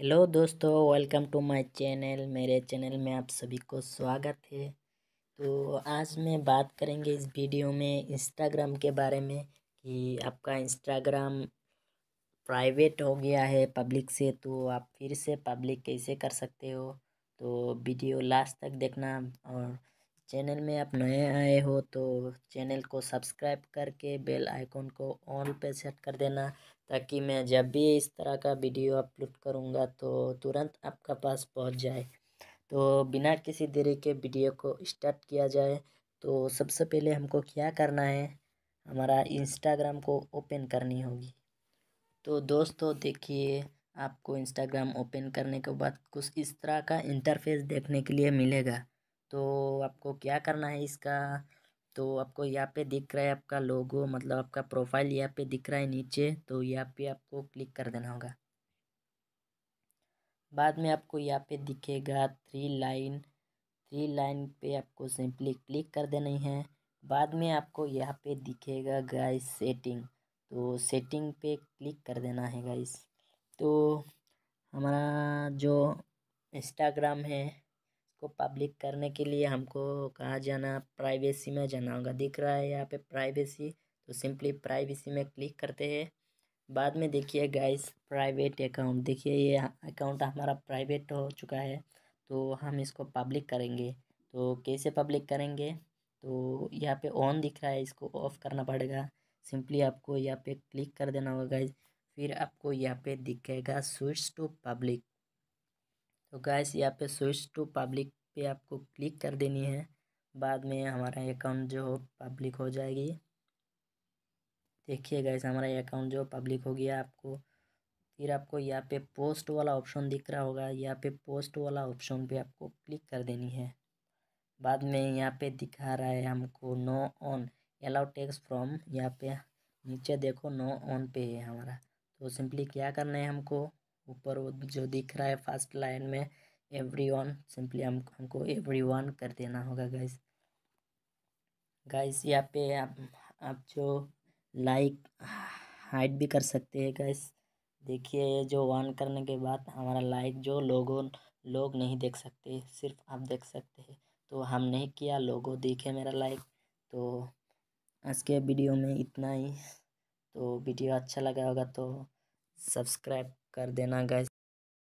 hello दोस्तों welcome to my channel मेरे channel में आप सभी को स्वागत है तो आज मैं बात करेंगे इस वीडियो में इंस्टाग्राम के बारे में कि आपका इंस्टाग्राम प्राइवेट हो गया है पब्लिक से तो आप फिर से पब्लिक कैसे कर सकते हो तो वीडियो लास्ट तक देखना और चैनल में आप नए आए हो तो चैनल को सब्सक्राइब करके बेल आइकॉन को ऑन पे सेट कर देना ताकि मैं जब भी इस तरह का वीडियो अपलोड करूँगा तो तुरंत आपका पास पहुँच जाए तो बिना किसी देरी के वीडियो को स्टार्ट किया जाए तो सबसे पहले हमको क्या करना है हमारा इंस्टाग्राम को ओपन करनी होगी तो दोस्तों देखिए आपको इंस्टाग्राम ओपन करने के बाद कुछ इस तरह का इंटरफेस देखने के लिए मिलेगा तो आपको क्या करना है इसका तो आपको यहाँ पे दिख रहा है आपका लोगो मतलब आपका प्रोफाइल यहाँ पे दिख रहा है नीचे तो यहाँ पे आपको क्लिक कर देना होगा बाद में आपको यहाँ पे दिखेगा थ्री लाइन थ्री लाइन पे आपको सिंपली क्लिक कर देनी है बाद में आपको यहाँ पे दिखेगा गाइस सेटिंग तो सेटिंग पे क्लिक कर देना है गाइस तो हमारा जो इंस्टाग्राम है को पब्लिक करने के लिए हमको कहाँ जाना प्राइवेसी में जाना होगा दिख रहा है यहाँ पे प्राइवेसी तो सिंपली प्राइवेसी में क्लिक करते हैं बाद में देखिए गाइस प्राइवेट अकाउंट देखिए ये अकाउंट हमारा प्राइवेट हो चुका है तो हम इसको पब्लिक करेंगे तो कैसे पब्लिक करेंगे तो यहाँ पे ऑन दिख रहा है इसको ऑफ़ करना पड़ेगा सिंपली आपको यहाँ पे क्लिक कर देना होगा गाइज फिर आपको यहाँ पे दिखेगा स्विच टू पब्लिक तो गैस यहाँ पे स्विच टू पब्लिक पे आपको क्लिक कर देनी है बाद में हमारा अकाउंट जो हो पब्लिक हो जाएगी देखिए गैस हमारा अकाउंट जो पब्लिक हो गया आपको फिर आपको यहाँ पे पोस्ट वाला ऑप्शन दिख रहा होगा यहाँ पे पोस्ट वाला ऑप्शन पे आपको क्लिक कर देनी है बाद में यहाँ पे दिखा रहा है हमको no on allow texts from यहाँ पे नीचे देखो नो ऑन पे है हमारा तो सिंपली क्या करना है हमको ऊपर वो जो दिख रहा है फर्स्ट लाइन में एवरी वन सिंपली हम हमको एवरी वन कर देना होगा गाइस गाइस यहाँ पे आप आप जो लाइक हाइट भी कर सकते हैं गाइस देखिए ये जो वन करने के बाद हमारा लाइक जो लोगों लोग नहीं देख सकते सिर्फ आप देख सकते हैं तो हम नहीं किया लोगों देखे मेरा लाइक तो आज के वीडियो में इतना ही तो वीडियो अच्छा लगा होगा तो सब्सक्राइब कर देना गैस